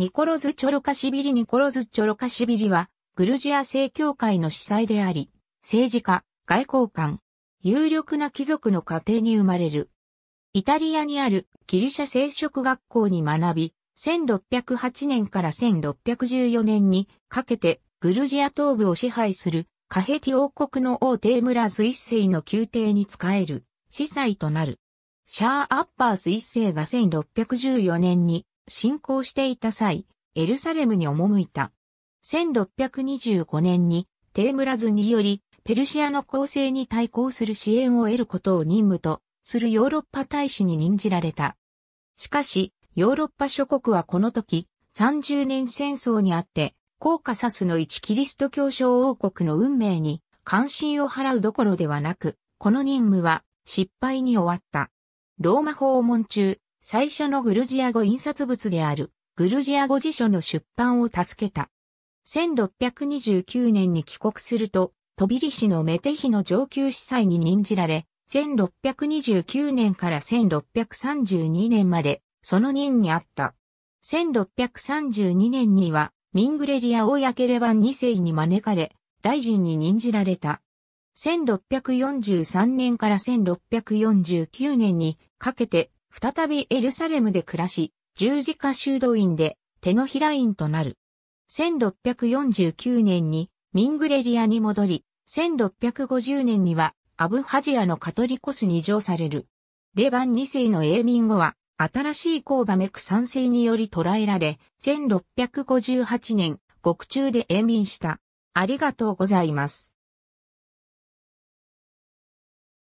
ニコロズ・チョロカシビリニコロズ・チョロカシビリは、グルジア正教会の司祭であり、政治家、外交官、有力な貴族の家庭に生まれる。イタリアにあるギリシャ聖職学校に学び、1608年から1614年にかけてグルジア東部を支配するカヘティ王国の王テームラズ一世の宮廷に仕える司祭となる。シャー・アッパース一世が1614年に進行していた際、エルサレムに赴いた。1625年にテームラズによりペルシアの構成に対抗する支援を得ることを任務とするヨーロッパ大使に任じられた。しかし、ヨーロッパ諸国はこの時、30年戦争にあって、コーカサスの一キリスト教小王国の運命に関心を払うどころではなく、この任務は失敗に終わった。ローマ訪問中、最初のグルジア語印刷物であるグルジア語辞書の出版を助けた。1629年に帰国すると、飛びリ市のメテヒの上級司祭に任じられ、1629年から1632年まで、その任にあった。1632年には、ミングレリアヤケければ2世に招かれ、大臣に任じられた。1643年から1649年にかけて再びエルサレムで暮らし、十字架修道院で手のひら院となる。1649年にミングレリアに戻り、1650年にはアブハジアのカトリコスに乗される。レバン2世の永民後は、新しいコーバメク三世により捕らえられ、1658年、獄中で永民した。ありがとうございます。